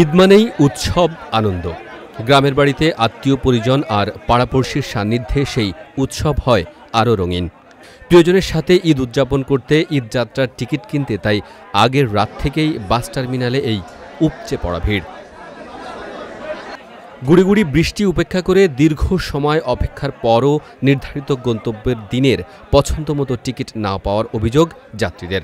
ঈদ মানেই উৎসব আনন্দ গ্রামের বাড়িতে আত্মীয় পরিজন আর পাড়াপড়শির সান্নিধ্যে সেই উৎসব হয় আরও রঙিন প্রিয়জনের সাথে ঈদ উদযাপন করতে ঈদযাত্রার টিকিট কিনতে তাই আগের রাত থেকেই বাস টার্মিনালে এই উপচে পড়া ভিড় গুড়িগুড়ি বৃষ্টি উপেক্ষা করে দীর্ঘ সময় অপেক্ষার পরও নির্ধারিত গন্তব্যের দিনের পছন্দমতো টিকিট না পাওয়ার অভিযোগ যাত্রীদের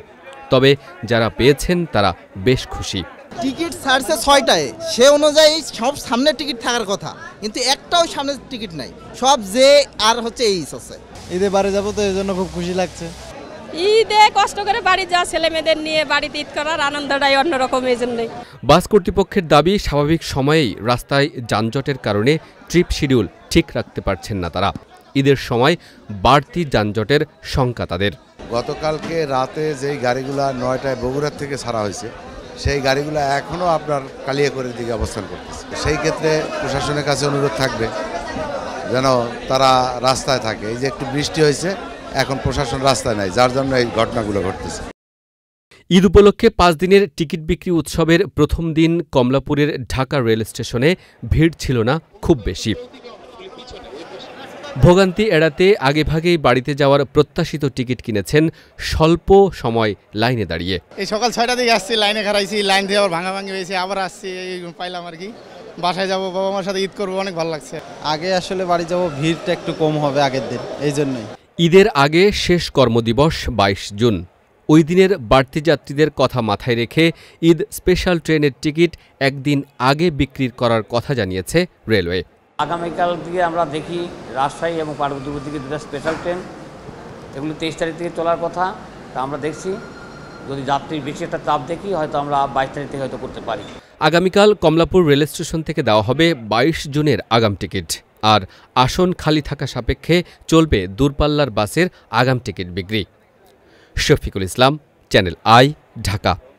তবে যারা পেয়েছেন তারা বেশ খুশি টিকিট ছাড়ছে ছয়টায় সে অনুযায়ী সব সামনে টিকিট থাকার কথা কিন্তু একটাও সামনে টিকিট নাই সব যে আর হচ্ছে এইচ আছে ঈদে বাড়ি যাবো তো এই জন্য খুব খুশি লাগছে ঈদে কষ্ট করে বাড়ি যাওয়া ছেলে মেয়েদের নিয়ে বাড়িতে ঈদ করার আনন্দটাই অন্যরকম এই জন্যই বাস কর্তৃপক্ষের দাবি স্বাভাবিক সময়েই রাস্তায় যানজটের কারণে ট্রিপ শিডিউল ঠিক রাখতে পারছেন না তারা ঈদের সময় বাড়তি যানজটের শঙ্কা তাদের গতকালকে রাতে যেই গাড়িগুলা নয়টায় বগুড়ার থেকে ছাড়া হয়েছে সেই গাড়িগুলো এখনও আপনার করে দিকে অবস্থান করতেছে সেই ক্ষেত্রে প্রশাসনের কাছে অনুরোধ থাকবে যেন তারা রাস্তায় থাকে এই যে একটু বৃষ্টি হয়েছে এখন প্রশাসন রাস্তায় নাই যার জন্য এই ঘটনাগুলো ঘটতেছে ঈদ উপলক্ষে পাঁচ দিনের টিকিট বিক্রি উৎসবের প্রথম দিন কমলাপুরের ঢাকা রেল স্টেশনে ভিড় ছিল না খুব বেশি ভোগান্তি এড়াতে আগেভাগেই বাড়িতে যাওয়ার প্রত্যাশিত টিকিট কিনেছেন স্বল্প সময় লাইনে দাঁড়িয়ে এই সকাল ছয়টা দিকে আসছি লাইনে খারাইছি লাইন দিয়ে আবার ভাঙাভাঙি হয়েছে আবার আসছি পাইলাম আর কি বাসায় যাবো বাবা মার সাথে ঈদ করবো অনেক ভালো লাগছে আগে আসলে বাড়ি যাব ভিড়টা একটু কম হবে আগের দিন এই জন্যই ঈদের আগে শেষ কর্মদিবস বাইশ জুন ওই দিনের বাড়তি যাত্রীদের কথা মাথায় রেখে ঈদ স্পেশাল ট্রেনের টিকিট একদিন আগে বিক্রির করার কথা জানিয়েছে রেলওয়ে আগামীকাল থেকে আমরা দেখি রাজশাহী এবং পার্বতীপুর থেকে দুটা স্পেশাল ট্রেন এগুলি তেইশ তারিখ থেকে চলার কথা তা আমরা দেখছি যদি যাত্রীর বেশি একটা চাপ দেখি হয়তো আমরা বাইশ তারিখ থেকে হয়তো করতে পারি আগামীকাল কমলাপুর রেল স্টেশন থেকে দেওয়া হবে বাইশ জুনের আগাম টিকিট আর আসন খালি থাকা সাপেক্ষে চলবে দূরপাল্লার বাসের আগাম টিকিট বিক্রি শফিকুল ইসলাম চ্যানেল আই ঢাকা